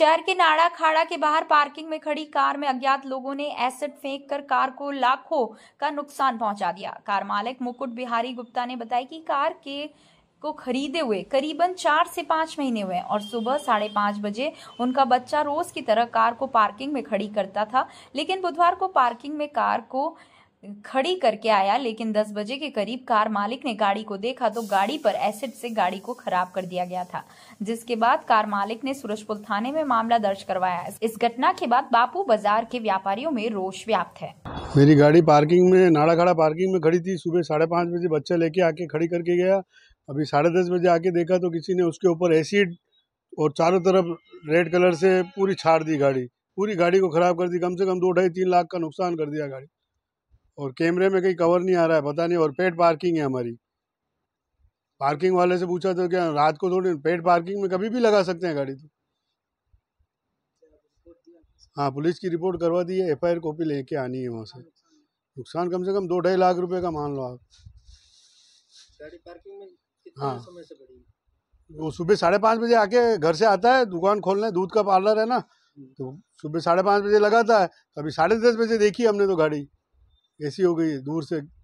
शहर के नाड़ा खाड़ा के बाहर पार्किंग में खड़ी कार में अज्ञात लोगों ने एसिड फेंक कर कार को लाखों का नुकसान पहुंचा दिया कार मालिक मुकुट बिहारी गुप्ता ने बताया कि कार के को खरीदे हुए करीबन चार से पांच महीने हुए और सुबह साढ़े पांच बजे उनका बच्चा रोज की तरह कार को पार्किंग में खड़ी करता था लेकिन बुधवार को पार्किंग में कार को खड़ी करके आया लेकिन 10 बजे के करीब कार मालिक ने गाड़ी को देखा तो गाड़ी पर एसिड से गाड़ी को खराब कर दिया गया था जिसके बाद कार मालिक ने सूरजपुर थाने में मामला दर्ज करवाया इस घटना के बाद बापू बाजार के व्यापारियों में रोष व्याप्त है मेरी गाड़ी पार्किंग में नाड़ाखाड़ा पार्किंग में खड़ी थी सुबह साढ़े पाँच बजे बच्चा लेके आके खड़ी करके गया अभी साढ़े दस बजे आके देखा तो किसी ने उसके ऊपर एसिड और चारों तरफ रेड कलर से पूरी छाड़ दी गाड़ी पूरी गाड़ी को खराब कर दी कम से कम दो ढाई तीन लाख का नुकसान कर दिया गाड़ी और कैमरे में कहीं कवर नहीं आ रहा है पता नहीं और पेड पार्किंग है हमारी पार्किंग वाले से पूछा तो क्या रात को थोड़ी पेड पार्किंग में कभी भी लगा सकते हैं गाड़ी तो हाँ पुलिस की रिपोर्ट करवा दी है एफ आई आर कॉपी लेके आनी है वहाँ से नुकसान कम से कम दो ढाई लाख रुपए का मान लो आप हाँ वो सुबह साढ़े पाँच बजे आके घर से आता है दुकान है दूध का पार्लर है ना तो सुबह साढ़े पाँच बजे लगाता है अभी साढ़े दस बजे देखी हमने तो गाड़ी ऐसी हो गई दूर से